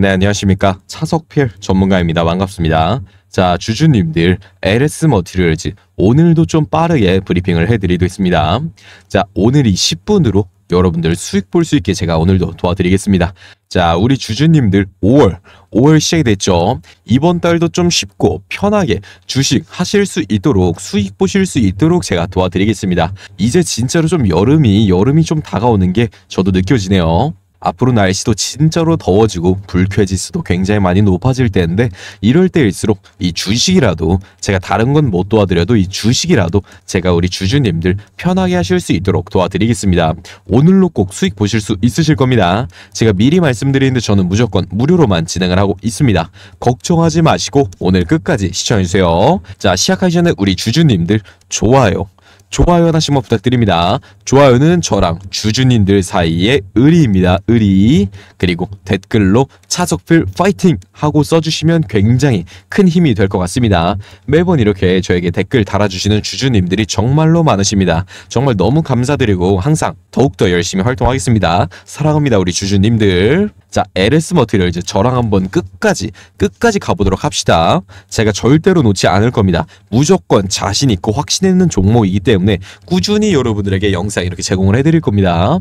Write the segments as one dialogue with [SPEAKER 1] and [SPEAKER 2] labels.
[SPEAKER 1] 네, 안녕하십니까. 차석필 전문가입니다. 반갑습니다. 자, 주주님들, LS 머티리얼즈 오늘도 좀 빠르게 브리핑을 해드리겠습니다. 자, 오늘이 10분으로 여러분들 수익 볼 수 있게 제가 오늘도 도와드리겠습니다. 자, 우리 주주님들 5월, 5월 시작이 됐죠. 이번 달도 좀 쉽고 편하게 주식 하실 수 있도록 수익 보실 수 있도록 제가 도와드리겠습니다. 이제 진짜로 좀 여름이, 여름이 좀 다가오는 게 저도 느껴지네요. 앞으로 날씨도 진짜로 더워지고 불쾌지수도 굉장히 많이 높아질 때인데 이럴 때일수록 이 주식이라도 제가 다른 건 못 도와드려도 이 주식이라도 제가 우리 주주님들 편하게 하실 수 있도록 도와드리겠습니다. 오늘로 꼭 수익 보실 수 있으실 겁니다. 제가 미리 말씀드리는데 저는 무조건 무료로만 진행을 하고 있습니다. 걱정하지 마시고 오늘 끝까지 시청해주세요. 자 시작하기 전에 우리 주주님들 좋아요 좋아요 하나씩 만 부탁드립니다. 좋아요는 저랑 주주님들 사이의 의리입니다. 의리. 그리고 댓글로 차석필 파이팅 하고 써주시면 굉장히 큰 힘이 될 것 같습니다. 매번 이렇게 저에게 댓글 달아주시는 주주님들이 정말로 많으십니다. 정말 너무 감사드리고 항상 더욱더 열심히 활동하겠습니다. 사랑합니다 우리 주주님들. 자, LS 머티리얼 이제 저랑 한번 끝까지 끝까지 가보도록 합시다. 제가 절대로 놓지 않을 겁니다. 무조건 자신 있고 확신 있는 종목이기 때문에 꾸준히 여러분들에게 영상 이렇게 제공을 해드릴 겁니다.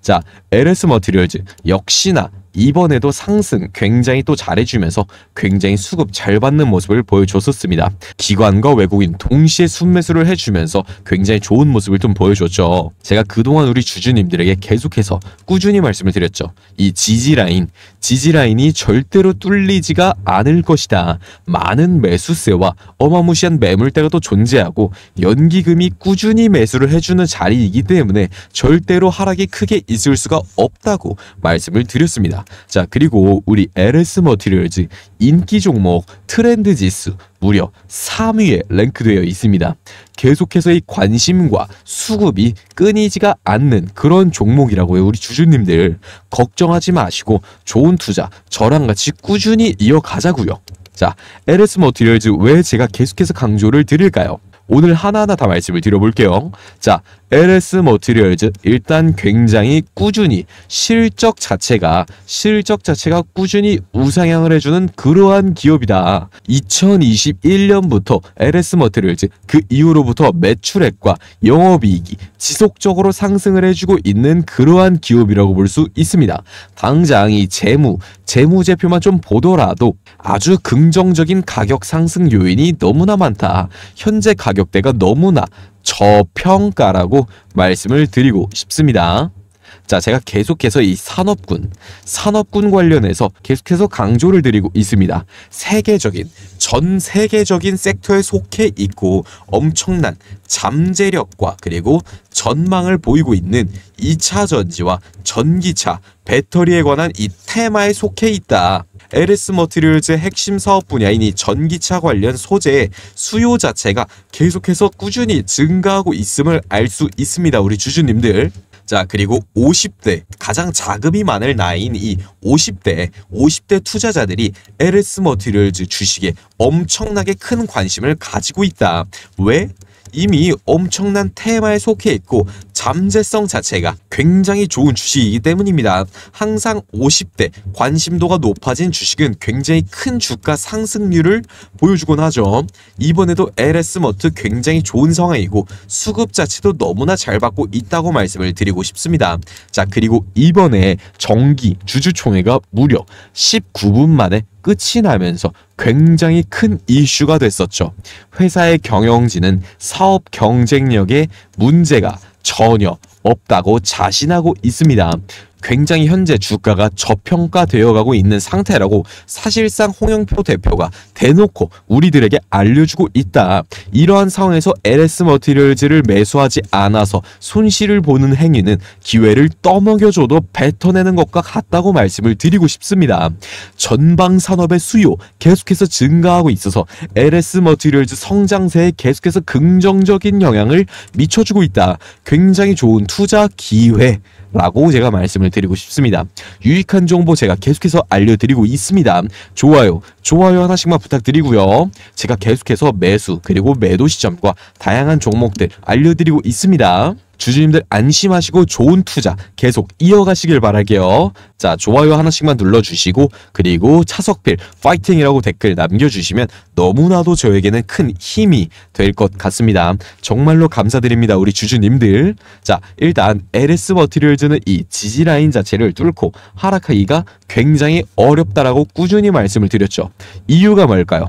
[SPEAKER 1] 자, LS 머티리얼즈 역시나 이번에도 상승 굉장히 또 잘해주면서 굉장히 수급 잘 받는 모습을 보여줬었습니다. 기관과 외국인 동시에 순매수를 해주면서 굉장히 좋은 모습을 좀 보여줬죠. 제가 그동안 우리 주주님들에게 계속해서 꾸준히 말씀을 드렸죠. 이 지지라인, 지지라인이 절대로 뚫리지가 않을 것이다. 많은 매수세와 어마무시한 매물대가 또 존재하고 연기금이 꾸준히 매수를 해주는 자리이기 때문에 절대로 하락이 크게 있을 수가 없다고 말씀을 드렸습니다. 자, 그리고 우리 LS 머티리얼즈 인기 종목 트렌드 지수 무려 3위에 랭크되어 있습니다. 계속해서 이 관심과 수급이 끊이지가 않는 그런 종목이라고요. 우리 주주님들 걱정하지 마시고 좋은 투자 저랑 같이 꾸준히 이어가자고요. 자, LS 머티리얼즈 왜 제가 계속해서 강조를 드릴까요? 오늘 하나하나 다 말씀을 드려볼게요. 자, LS 머티리얼즈 일단 굉장히 꾸준히 실적 자체가 실적 자체가 꾸준히 우상향을 해주는 그러한 기업이다. 2021년부터 LS 머티리얼즈 그 이후로부터 매출액과 영업이익이 지속적으로 상승을 해주고 있는 그러한 기업이라고 볼 수 있습니다. 당장 이 재무, 재무제표만 좀 보더라도 아주 긍정적인 가격 상승 요인이 너무나 많다. 현재 가격 가격대가 너무나 저평가라고 말씀을 드리고 싶습니다. 자, 제가 계속해서 이 산업군, 산업군 관련해서 계속해서 강조를 드리고 있습니다. 세계적인, 전 세계적인 섹터에 속해 있고 엄청난 잠재력과 그리고 전망을 보이고 있는 2차 전지와 전기차, 배터리에 관한 이 테마에 속해 있다. LS 머티리얼즈 핵심 사업 분야인 이 전기차 관련 소재의 수요 자체가 계속해서 꾸준히 증가하고 있음을 알 수 있습니다. 우리 주주님들. 자 그리고 50대 가장 자금이 많을 나이인 이 50대 50대 투자자들이 LS 머티리얼즈 주식에 엄청나게 큰 관심을 가지고 있다. 왜? 이미 엄청난 테마에 속해 있고 잠재성 자체가 굉장히 좋은 주식이기 때문입니다. 항상 50대 관심도가 높아진 주식은 굉장히 큰 주가 상승률을 보여주곤 하죠. 이번에도 LS머트 굉장히 좋은 상황이고 수급 자체도 너무나 잘 받고 있다고 말씀을 드리고 싶습니다. 자 그리고 이번에 정기 주주총회가 무려 19분 만에 끝이 나면서 굉장히 큰 이슈가 됐었죠. 회사의 경영진은 사업 경쟁력에 문제가 전혀 없다고 자신하고 있습니다. 굉장히 현재 주가가 저평가되어 가고 있는 상태라고 사실상 홍영표 대표가 대놓고 우리들에게 알려주고 있다. 이러한 상황에서 LS 머티리얼즈를 매수하지 않아서 손실을 보는 행위는 기회를 떠먹여줘도 뱉어내는 것과 같다고 말씀을 드리고 싶습니다. 전방 산업의 수요 계속해서 증가하고 있어서 LS 머티리얼즈 성장세에 계속해서 긍정적인 영향을 미쳐주고 있다. 굉장히 좋은 투자 기회 라고 제가 말씀을 드리고 싶습니다. 유익한 정보 제가 계속해서 알려드리고 있습니다. 좋아요, 좋아요 하나씩만 부탁드리고요. 제가 계속해서 매수 그리고 매도 시점과 다양한 종목들 알려드리고 있습니다. 주주님들 안심하시고 좋은 투자 계속 이어가시길 바랄게요. 자, 좋아요 하나씩만 눌러주시고 그리고 차석필 파이팅이라고 댓글 남겨주시면 너무나도 저에게는 큰 힘이 될 것 같습니다. 정말로 감사드립니다. 우리 주주님들. 자, 일단 LS 머티리얼즈는 이 지지라인 자체를 뚫고 하락하기가 굉장히 어렵다라고 꾸준히 말씀을 드렸죠. 이유가 뭘까요?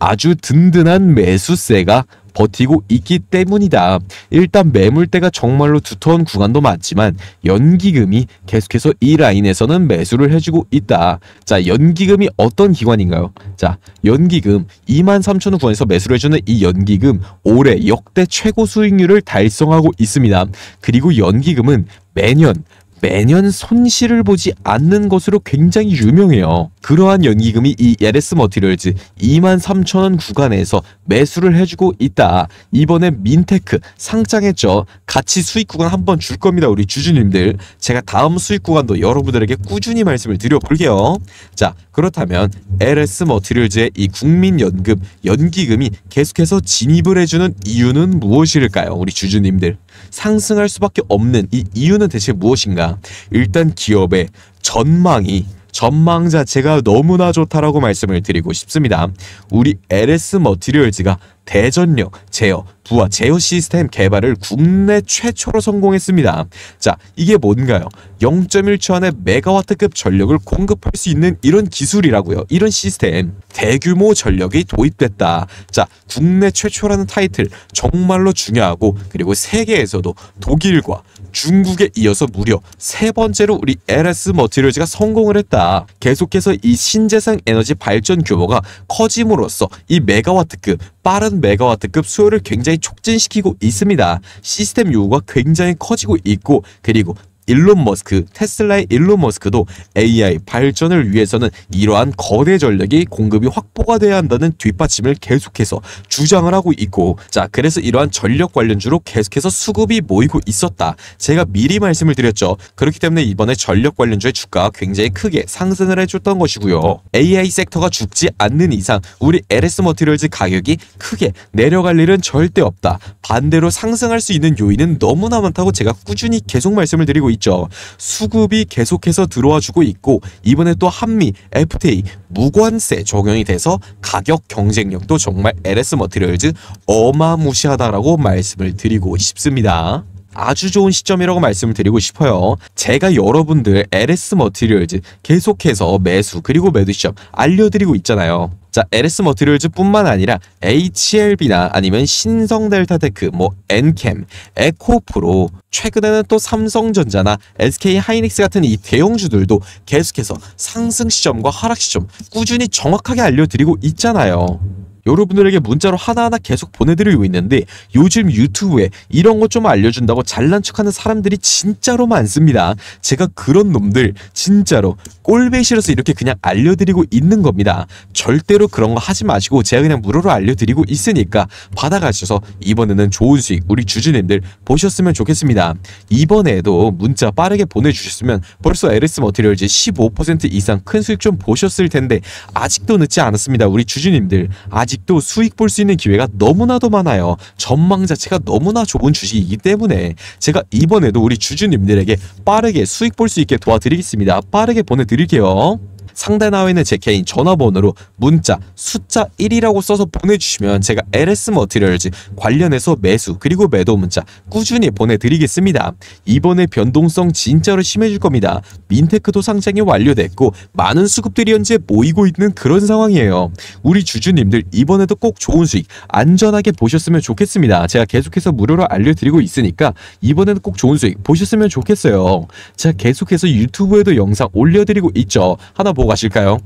[SPEAKER 1] 아주 든든한 매수세가 버티고 있기 때문이다. 일단 매물대가 정말로 두터운 구간도 많지만 연기금이 계속해서 이 라인에서는 매수를 해주고 있다. 자 연기금이 어떤 기관인가요? 자 연기금 23,000원 구에서 매수를 해주는 이 연기금 올해 역대 최고 수익률을 달성하고 있습니다. 그리고 연기금은 매년 매년 손실을 보지 않는 것으로 굉장히 유명해요. 그러한 연기금이 이 LS 머티리얼즈 23,000원 구간에서 매수를 해주고 있다. 이번에 민테크 상장했죠. 같이 수익 구간 한번 줄 겁니다. 우리 주주님들. 제가 다음 수익 구간도 여러분들에게 꾸준히 말씀을 드려볼게요. 자 그렇다면 LS 머티리얼즈의 이 국민연금 연기금이 계속해서 진입을 해주는 이유는 무엇일까요? 우리 주주님들. 상승할 수밖에 없는 이 이유는 대체 무엇인가? 일단 기업의 전망이 전망 자체가 너무나 좋다라고 말씀을 드리고 싶습니다. 우리 LS 머티리얼즈가 대전력, 제어, 부하, 제어 시스템 개발을 국내 최초로 성공했습니다. 자, 이게 뭔가요? 0.1초 안에 메가와트급 전력을 공급할 수 있는 이런 기술이라고요. 이런 시스템, 대규모 전력이 도입됐다. 자, 국내 최초라는 타이틀 정말로 중요하고 그리고 세계에서도 독일과 중국에 이어서 무려 세 번째로 우리 LS 머티리얼즈가 성공을 했다. 계속해서 이 신재생 에너지 발전 규모가 커짐으로써 이 메가와트급 빠른 메가와트급 수요를 굉장히 촉진시키고 있습니다. 시스템 요구가 굉장히 커지고 있고 그리고 일론 머스크, 그 테슬라의 일론 머스크도 AI 발전을 위해서는 이러한 거대 전력이 공급이 확보가 돼야 한다는 뒷받침을 계속해서 주장을 하고 있고 자 그래서 이러한 전력 관련주로 계속해서 수급이 모이고 있었다. 제가 미리 말씀을 드렸죠. 그렇기 때문에 이번에 전력 관련주의 주가 가 굉장히 크게 상승을 해줬던 것이고요. AI 섹터가 죽지 않는 이상 우리 LS 머티리얼즈 가격이 크게 내려갈 일은 절대 없다. 반대로 상승할 수 있는 요인은 너무나 많다고 제가 꾸준히 계속 말씀을 드리고 있죠. 있죠. 수급이 계속해서 들어와 주고 있고 이번에 또 한미 FTA 무관세 적용이 돼서 가격 경쟁력도 정말 LS 머티리얼즈 어마무시하다라고 말씀을 드리고 싶습니다. 아주 좋은 시점이라고 말씀을 드리고 싶어요. 제가 여러분들 LS 머티리얼즈 계속해서 매수 그리고 매도 시점 알려드리고 있잖아요. 자, LS 머티리얼즈뿐만 아니라 HLB나 아니면 신성 델타데크뭐 엔캠, 에코프로 최근에는 또 삼성전자나 SK 하이닉스 같은 이 대형주들도 계속해서 상승 시점과 하락 시점 꾸준히 정확하게 알려드리고 있잖아요. 여러분들에게 문자로 하나하나 계속 보내드리고 있는데 요즘 유튜브에 이런 것 좀 알려준다고 잘난 척하는 사람들이 진짜로 많습니다. 제가 그런 놈들 진짜로 꼴배 시로서 이렇게 그냥 알려드리고 있는 겁니다. 절대로 그런 거 하지 마시고 제가 그냥 무료로 알려드리고 있으니까 받아가셔서 이번에는 좋은 수익 우리 주주님들 보셨으면 좋겠습니다. 이번에도 문자 빠르게 보내주셨으면 벌써 LS 머티리얼즈 15% 이상 큰 수익 좀 보셨을 텐데 아직도 늦지 않았습니다. 우리 주주님들 아직 아직도 수익 볼 수 있는 기회가 너무나도 많아요. 전망 자체가 너무나 좋은 주식이기 때문에 제가 이번에도 우리 주주님들에게 빠르게 수익 볼 수 있게 도와드리겠습니다. 빠르게 보내드릴게요. 상대 나와있는 제 개인 전화번호로 문자 숫자 1이라고 써서 보내주시면 제가 LS 머티리얼즈 관련해서 매수 그리고 매도 문자 꾸준히 보내드리겠습니다. 이번에 변동성 진짜로 심해질 겁니다. 민테크도 상장이 완료됐고 많은 수급들이 현재 모이고 있는 그런 상황이에요. 우리 주주님들 이번에도 꼭 좋은 수익 안전하게 보셨으면 좋겠습니다. 제가 계속해서 무료로 알려드리고 있으니까 이번에는 꼭 좋은 수익 보셨으면 좋겠어요. 제가 계속해서 유튜브에도 영상 올려드리고 있죠. 하나 보 보고 가실까요?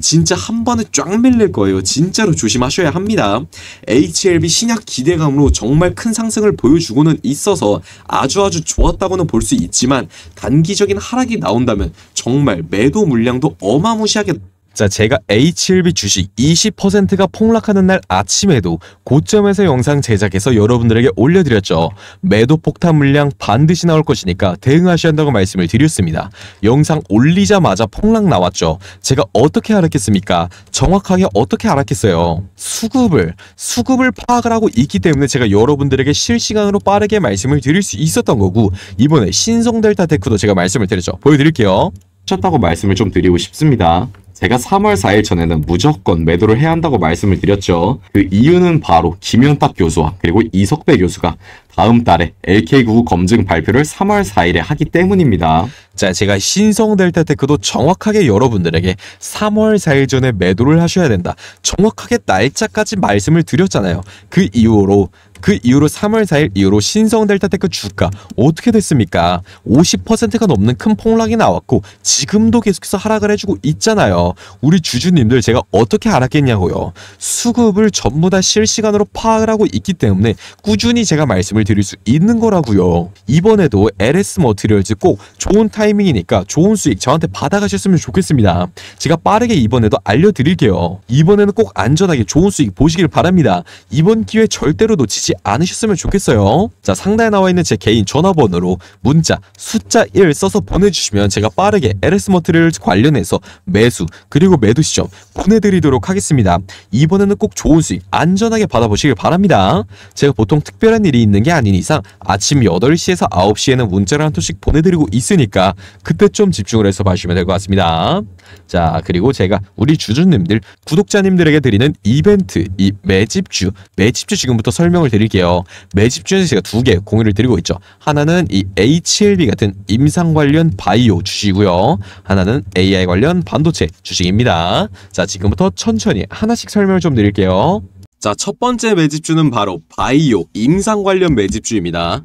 [SPEAKER 1] 진짜 한 번에 쫙 밀릴 거예요. 진짜로 조심하셔야 합니다. HLB 신약 기대감으로 정말 큰 상승을 보여주고는 있어서 아주 아주 좋았다고는 볼 수 있지만 단기적인 하락이 나온다면 정말 매도 물량도 어마무시하게 자, 제가 HLB 주식 20%가 폭락하는 날 아침에도 고점에서 영상 제작해서 여러분들에게 올려드렸죠. 매도 폭탄 물량 반드시 나올 것이니까 대응하셔야 한다고 말씀을 드렸습니다. 영상 올리자마자 폭락 나왔죠. 제가 어떻게 알았겠습니까? 정확하게 어떻게 알았겠어요? 수급을, 수급을 파악을 하고 있기 때문에 제가 여러분들에게 실시간으로 빠르게 말씀을 드릴 수 있었던 거고 이번에 신성델타 테크도 제가 말씀을 드렸죠. 보여드릴게요. 쳤다고 말씀을 좀 드리고 싶습니다. 제가 3월 4일 전에는 무조건 매도를 해야 한다고 말씀을 드렸죠. 그 이유는 바로 김윤탁 교수와 그리고 이석배 교수가 다음 달에 LK99 검증 발표를 3월 4일에 하기 때문입니다. 자, 제가 신성델타 테크도 정확하게 여러분들에게 3월 4일 전에 매도를 하셔야 된다. 정확하게 날짜까지 말씀을 드렸잖아요. 그 이후로 그 이후로 3월 4일 이후로 신성 델타테크 주가 어떻게 됐습니까? 50%가 넘는 큰 폭락이 나왔고 지금도 계속해서 하락을 해주고 있잖아요. 우리 주주님들 제가 어떻게 알았겠냐고요. 수급을 전부 다 실시간으로 파악을 하고 있기 때문에 꾸준히 제가 말씀을 드릴 수 있는 거라고요. 이번에도 LS 머티리얼즈 꼭 좋은 타이밍이니까 좋은 수익 저한테 받아가셨으면 좋겠습니다. 제가 빠르게 이번에도 알려드릴게요. 이번에는 꼭 안전하게 좋은 수익 보시길 바랍니다. 이번 기회 절대로 놓치지 않으셨으면 좋겠어요. 자 상단에 나와 있는 제 개인 전화번호로 문자 숫자 1 써서 보내주시면 제가 빠르게 LS 머티리얼즈 관련해서 매수 그리고 매도 시점 보내드리도록 하겠습니다. 이번에는 꼭 좋은 수익 안전하게 받아보시길 바랍니다. 제가 보통 특별한 일이 있는 게 아닌 이상 아침 8시에서 9시에는 문자를 한 통씩 보내드리고 있으니까 그때 좀 집중을 해서 봐주시면 될 것 같습니다. 자 그리고 제가 우리 주주님들 구독자님들에게 드리는 이벤트 이 매집주 매집주 지금부터 설명을 드릴게요. 매집주에서 제가 두 개 공유를 드리고 있죠. 하나는 이 HLB 같은 임상 관련 바이오 주시고요. 하나는 AI 관련 반도체 주식입니다. 자, 지금부터 천천히 하나씩 설명을 좀 드릴게요. 자, 첫 번째 매집주는 바로 바이오 임상 관련 매집주입니다.